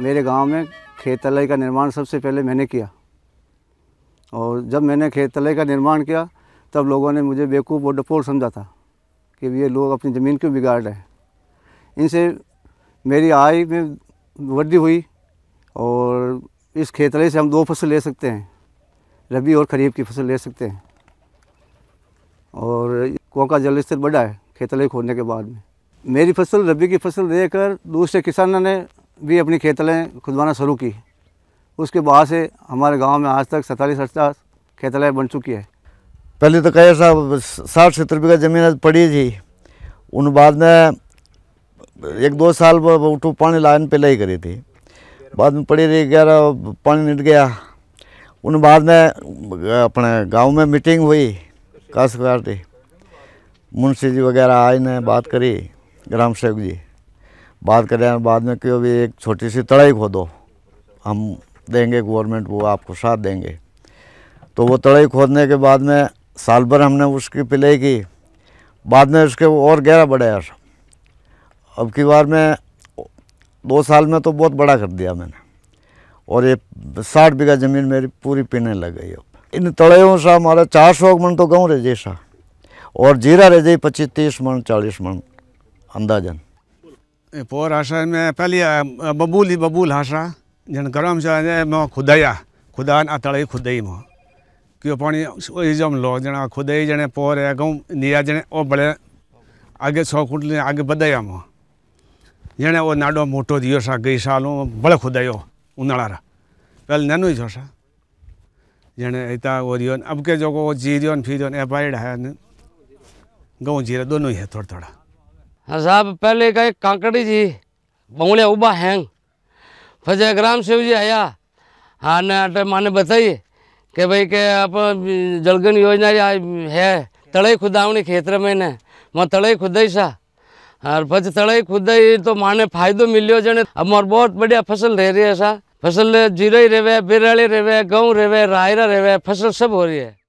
मेरे गांव में खेत तलाई का निर्माण सबसे पहले मैंने किया और जब मैंने खेत तलाई का निर्माण किया तब लोगों ने मुझे बेवकूफ़ और डपोल समझा था कि ये लोग अपनी ज़मीन क्यों बिगाड़ रहे हैं इनसे मेरी आय में वृद्धि हुई और इस खेतले से हम दो फसल ले सकते हैं रबी और खरीफ की फसल ले सकते हैं और कुआ का जल स्तर बढ़ा है खेतले खोदने के बाद में मेरी फसल रबी की फसल देकर दूसरे किसानों ने भी अपनी खेतलें खुदवाना शुरू की उसके बाद से हमारे गांव में आज तक सैंतालीस अठास खेतलें बन चुकी है पहले तो कहे साहब साठ सत्तर रुपये का जमीन पड़ी थी उन बाद में एक दो साल उठो पानी लाइन पे ही करी थी बाद में पड़ी रही ग्यारह पानी निट गया उन बाद में अपने गांव में मीटिंग हुई काशकार मुंशी जी वगैरह आए ने बात करी ग्राम सेवक जी बात करें बाद में क्यों भी एक छोटी सी तड़ाई खोदो हम देंगे गवर्नमेंट वो आपको साथ देंगे तो वो तड़ाई खोदने के बाद में साल भर हमने उसकी पिलाई की बाद में उसके और गहरा बढ़ाया यार अब की बार में दो साल में तो बहुत बड़ा कर दिया मैंने और ये साठ बीघा ज़मीन मेरी पूरी पीने लग गई अब इन तड़ाइयों से हमारा चार सौ मन तो गाँव रह जैसा और जीरा रह जाए पच्चीस तीस मन चालीस मन अंदाजन पोर आशा में पहली बबूली बबूल भाषा जन गरम चवंदा मो खुदया खुदा आतळी खुदई मो क्यों पानी जम लो जना खुदई जने पोर है गऊ निया जने ओ बड़े आगे सौ फुट आगे बदया मो जने ओ नाडो मोटो दियो सा गई सालों बड़े खुदयो उन्हाळा पहले ननु जो सा जने इता ओ दियो अब के जो को जी दियो फिर दियो ए पाइड है गऊ जीरा दोनों ही है थोड़ा थोड़ा साहब पहले का एक कांकड़ी जी बंगले उबा हैंग फजे ग्राम शिव जी आया हाँ ने अटे माने बताई के भाई के आप जलगन योजना है तड़ई खुदावनी खेतर में ने मैं तड़ई खुदाई सा और फिर तड़ई खुदाई तो माने फायदो मिलियो जने अब मोर बहुत बढ़िया फसल रह रही है सा फसल जीरा ही रेवे बिरड़ी रेवे गहूँ रेवे रायरा रेवे फसल सब हो रही है